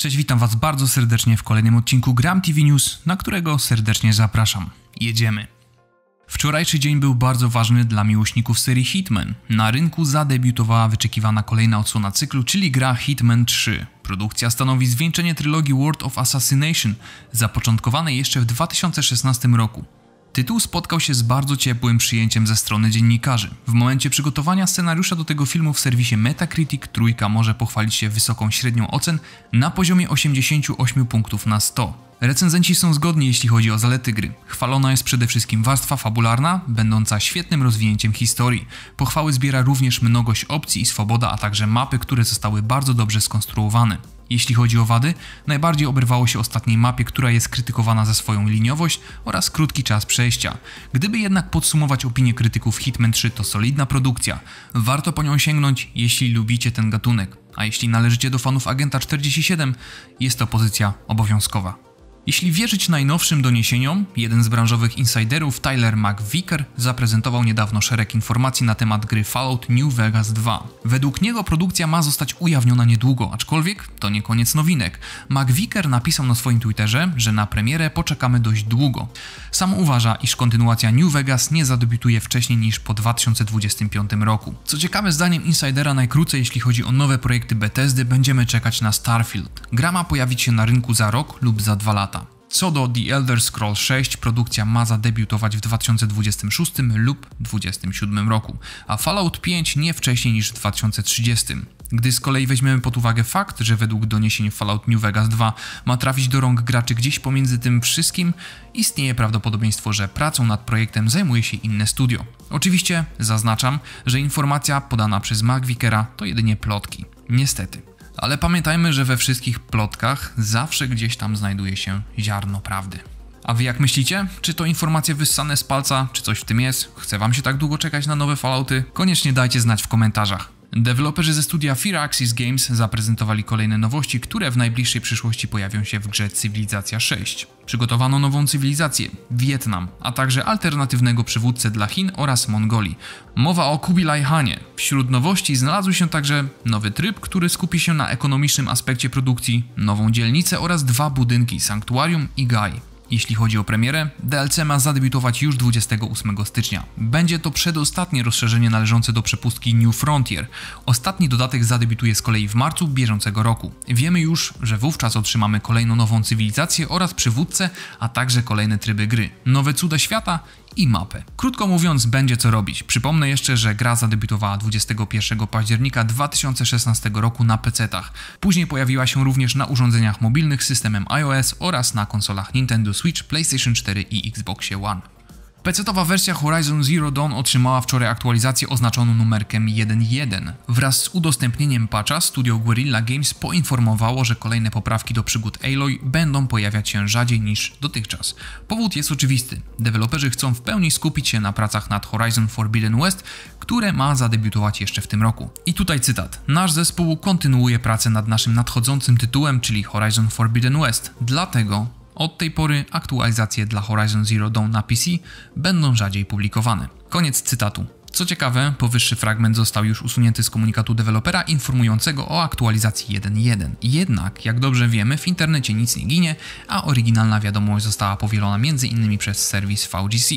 Cześć, witam Was bardzo serdecznie w kolejnym odcinku Gram TV News, na którego serdecznie zapraszam. Jedziemy. Wczorajszy dzień był bardzo ważny dla miłośników serii Hitman. Na rynku zadebiutowała wyczekiwana kolejna odsłona cyklu, czyli gra Hitman 3. Produkcja stanowi zwieńczenie trylogii World of Assassination, zapoczątkowanej jeszcze w 2016 roku. Tytuł spotkał się z bardzo ciepłym przyjęciem ze strony dziennikarzy. W momencie przygotowania scenariusza do tego filmu w serwisie Metacritic trójka może pochwalić się wysoką średnią ocen na poziomie 88 punktów na 100. Recenzenci są zgodni jeśli chodzi o zalety gry. Chwalona jest przede wszystkim warstwa fabularna, będąca świetnym rozwinięciem historii. Pochwały zbiera również mnogość opcji i swoboda, a także mapy, które zostały bardzo dobrze skonstruowane. Jeśli chodzi o wady, najbardziej oberwało się ostatniej mapie, która jest krytykowana za swoją liniowość oraz krótki czas przejścia. Gdyby jednak podsumować opinię krytyków Hitman 3 to solidna produkcja. Warto po nią sięgnąć, jeśli lubicie ten gatunek. A jeśli należycie do fanów Agenta 47, jest to pozycja obowiązkowa. Jeśli wierzyć najnowszym doniesieniom, jeden z branżowych insiderów, Tyler McVicker, zaprezentował niedawno szereg informacji na temat gry Fallout New Vegas 2. Według niego produkcja ma zostać ujawniona niedługo, aczkolwiek to nie koniec nowinek. McVicker napisał na swoim Twitterze, że na premierę poczekamy dość długo. Sam uważa, iż kontynuacja New Vegas nie zadebiutuje wcześniej niż po 2025 roku. Co ciekawe, zdaniem insidera najkrócej, jeśli chodzi o nowe projekty Bethesdy, będziemy czekać na Starfield. Gra ma pojawić się na rynku za rok lub za dwa lata. Co do The Elder Scrolls 6, produkcja ma zadebiutować w 2026 lub 2027 roku, a Fallout 5 nie wcześniej niż w 2030. Gdy z kolei weźmiemy pod uwagę fakt, że według doniesień Fallout New Vegas 2 ma trafić do rąk graczy gdzieś pomiędzy tym wszystkim, istnieje prawdopodobieństwo, że pracą nad projektem zajmuje się inne studio. Oczywiście zaznaczam, że informacja podana przez Magwikera to jedynie plotki. Niestety. Ale pamiętajmy, że we wszystkich plotkach zawsze gdzieś tam znajduje się ziarno prawdy. A wy jak myślicie? Czy to informacje wyssane z palca, czy coś w tym jest? Chce wam się tak długo czekać na nowe Fallouty? Koniecznie dajcie znać w komentarzach. Deweloperzy ze studia Fear Axis Games zaprezentowali kolejne nowości, które w najbliższej przyszłości pojawią się w grze Cywilizacja 6. Przygotowano nową cywilizację, Wietnam, a także alternatywnego przywódcę dla Chin oraz Mongolii. Mowa o Kubilai Hanie. Wśród nowości znalazł się także nowy tryb, który skupi się na ekonomicznym aspekcie produkcji, nową dzielnicę oraz dwa budynki, sanktuarium i Gai. Jeśli chodzi o premierę, DLC ma zadebiutować już 28 stycznia. Będzie to przedostatnie rozszerzenie należące do przepustki New Frontier. Ostatni dodatek zadebiutuje z kolei w marcu bieżącego roku. Wiemy już, że wówczas otrzymamy kolejną nową cywilizację oraz przywódcę, a także kolejne tryby gry, nowe cuda świata i mapę. Krótko mówiąc, będzie co robić. Przypomnę jeszcze, że gra zadebiutowała 21 października 2016 roku na PC-tach. Później pojawiła się również na urządzeniach mobilnych systemem iOS oraz na konsolach Nintendo Switch, PlayStation 4 i Xbox One. PC-towa wersja Horizon Zero Dawn otrzymała wczoraj aktualizację oznaczoną numerkiem 1.1. Wraz z udostępnieniem patcha studio Guerrilla Games poinformowało, że kolejne poprawki do przygód Aloy będą pojawiać się rzadziej niż dotychczas. Powód jest oczywisty. Deweloperzy chcą w pełni skupić się na pracach nad Horizon Forbidden West, które ma zadebiutować jeszcze w tym roku. I tutaj cytat. Nasz zespół kontynuuje pracę nad naszym nadchodzącym tytułem, czyli Horizon Forbidden West. Dlatego od tej pory aktualizacje dla Horizon Zero Dawn na PC będą rzadziej publikowane. Koniec cytatu. Co ciekawe, powyższy fragment został już usunięty z komunikatu dewelopera informującego o aktualizacji 1.1. Jednak, jak dobrze wiemy, w internecie nic nie ginie, a oryginalna wiadomość została powielona m.in. przez serwis VGC.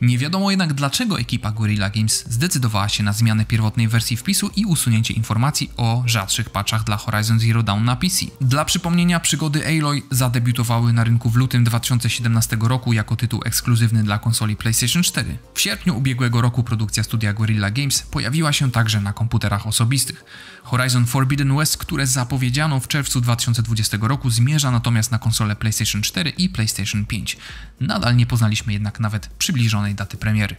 Nie wiadomo jednak dlaczego ekipa Guerrilla Games zdecydowała się na zmianę pierwotnej wersji wpisu i usunięcie informacji o rzadszych patchach dla Horizon Zero Dawn na PC. Dla przypomnienia, przygody Aloy zadebiutowały na rynku w lutym 2017 roku jako tytuł ekskluzywny dla konsoli PlayStation 4. W sierpniu ubiegłego roku produkcja studia Guerrilla Games pojawiła się także na komputerach osobistych. Horizon Forbidden West, które zapowiedziano w czerwcu 2020 roku, zmierza natomiast na konsole PlayStation 4 i PlayStation 5. Nadal nie poznaliśmy jednak nawet przybliżonej daty premiery.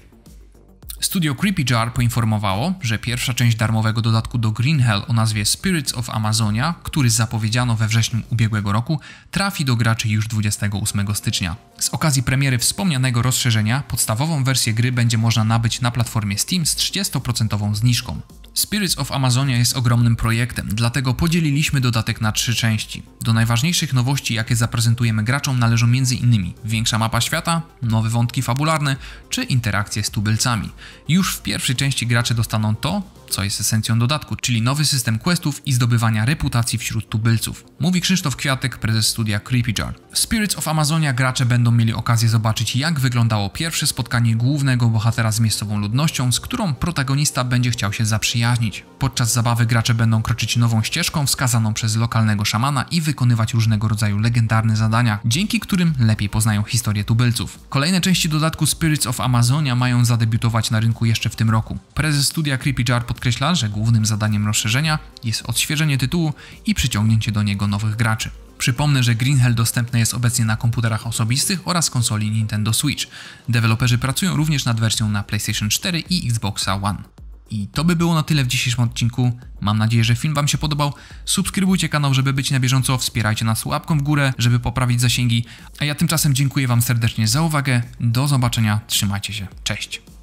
Studio Creepy Jar poinformowało, że pierwsza część darmowego dodatku do Green Hell o nazwie Spirits of Amazonia, który zapowiedziano we wrześniu ubiegłego roku, trafi do graczy już 28 stycznia. Z okazji premiery wspomnianego rozszerzenia, podstawową wersję gry będzie można nabyć na platformie Steam z 30% zniżką. Spirits of Amazonia jest ogromnym projektem, dlatego podzieliliśmy dodatek na trzy części. Do najważniejszych nowości, jakie zaprezentujemy graczom należą m.in. większa mapa świata, nowe wątki fabularne czy interakcje z tubylcami. Już w pierwszej części gracze dostaną to, co jest esencją dodatku, czyli nowy system questów i zdobywania reputacji wśród tubylców. Mówi Krzysztof Kwiatek, prezes studia Creepy Jar. W Spirits of Amazonia gracze będą mieli okazję zobaczyć jak wyglądało pierwsze spotkanie głównego bohatera z miejscową ludnością, z którą protagonista będzie chciał się zaprzyjaźnić zaprzyjaźnić. Podczas zabawy gracze będą kroczyć nową ścieżką wskazaną przez lokalnego szamana i wykonywać różnego rodzaju legendarne zadania, dzięki którym lepiej poznają historię tubylców. Kolejne części dodatku Spirits of Amazonia mają zadebiutować na rynku jeszcze w tym roku. Prezes studia Creepy Jar podkreśla, że głównym zadaniem rozszerzenia jest odświeżenie tytułu i przyciągnięcie do niego nowych graczy. Przypomnę, że Green Hell dostępne jest obecnie na komputerach osobistych oraz konsoli Nintendo Switch. Deweloperzy pracują również nad wersją na PlayStation 4 i Xbox One. I to by było na tyle w dzisiejszym odcinku. Mam nadzieję, że film Wam się podobał. Subskrybujcie kanał, żeby być na bieżąco, wspierajcie nas łapką w górę, żeby poprawić zasięgi. A ja tymczasem dziękuję Wam serdecznie za uwagę. Do zobaczenia, trzymajcie się, cześć.